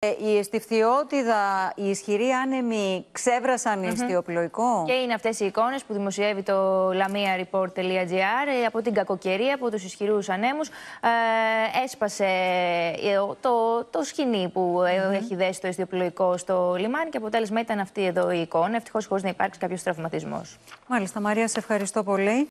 Ε, η εστιφτιότητα, οι ισχυροί άνεμοι ξέβρασαν mm -hmm. ιστιοπλοϊκό. Και είναι αυτές οι εικόνες που δημοσιεύει το lamiareport.gr από την κακοκαιρία, από τους ισχυρούς ανέμους. Ε, έσπασε ε, το, το σκηνή που ε, έχει δέσει το ιστιοπλοϊκό στο λιμάνι και αποτέλεσμα ήταν αυτή εδώ η εικόνα. Ευτυχώς χωρίς να υπάρξει κάποιος τραυματισμός. Μάλιστα Μαρία, σε ευχαριστώ πολύ.